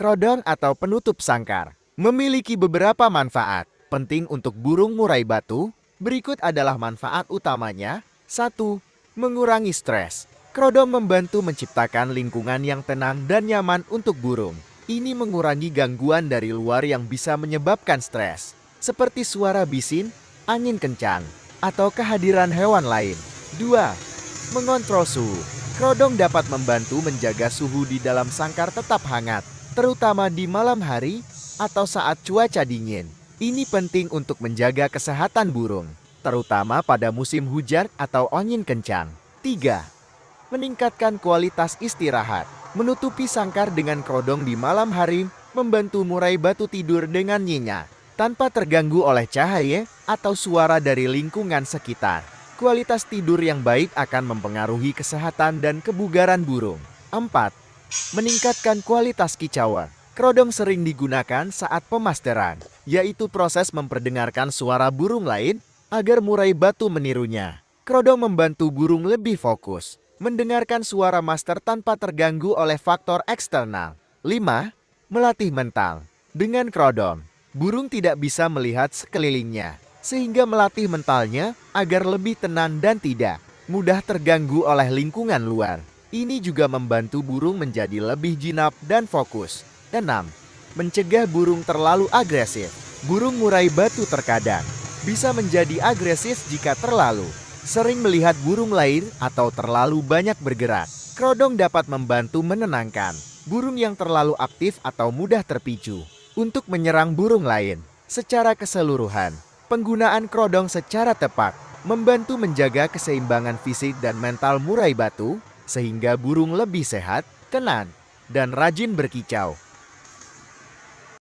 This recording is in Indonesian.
Krodong atau penutup sangkar memiliki beberapa manfaat penting untuk burung murai batu. Berikut adalah manfaat utamanya. 1. Mengurangi stres. Krodong membantu menciptakan lingkungan yang tenang dan nyaman untuk burung. Ini mengurangi gangguan dari luar yang bisa menyebabkan stres, seperti suara bisin, angin kencang, atau kehadiran hewan lain. 2. Mengontrol suhu. Krodong dapat membantu menjaga suhu di dalam sangkar tetap hangat, terutama di malam hari atau saat cuaca dingin. Ini penting untuk menjaga kesehatan burung, terutama pada musim hujan atau angin kencang. 3. Meningkatkan kualitas istirahat. Menutupi sangkar dengan kerodong di malam hari membantu murai batu tidur dengan nyenyak tanpa terganggu oleh cahaya atau suara dari lingkungan sekitar. Kualitas tidur yang baik akan mempengaruhi kesehatan dan kebugaran burung. 4 Meningkatkan kualitas kicauan. Kerodong sering digunakan saat pemasteran, yaitu proses memperdengarkan suara burung lain agar murai batu menirunya. Kerodong membantu burung lebih fokus, mendengarkan suara master tanpa terganggu oleh faktor eksternal. 5. Melatih mental. Dengan kerodong, burung tidak bisa melihat sekelilingnya, sehingga melatih mentalnya agar lebih tenang dan tidak mudah terganggu oleh lingkungan luar. Ini juga membantu burung menjadi lebih jinak dan fokus. 6. Mencegah burung terlalu agresif. Burung murai batu terkadang bisa menjadi agresif jika terlalu sering melihat burung lain atau terlalu banyak bergerak. Krodong dapat membantu menenangkan burung yang terlalu aktif atau mudah terpicu untuk menyerang burung lain. Secara keseluruhan, penggunaan krodong secara tepat membantu menjaga keseimbangan fisik dan mental murai batu sehingga burung lebih sehat, tenang, dan rajin berkicau.